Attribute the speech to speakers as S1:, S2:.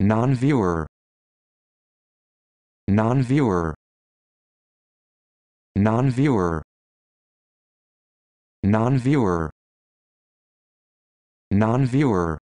S1: non-viewer non-viewer non-viewer non-viewer non-viewer